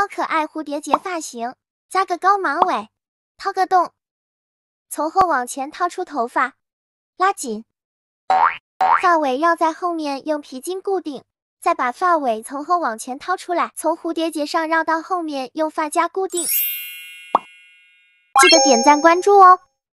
超可爱蝴蝶结发型，扎个高马尾，掏个洞，从后往前掏出头发，拉紧，发尾绕在后面用皮筋固定，再把发尾从后往前掏出来，从蝴蝶结上绕到后面用发夹固定。记得点赞关注哦。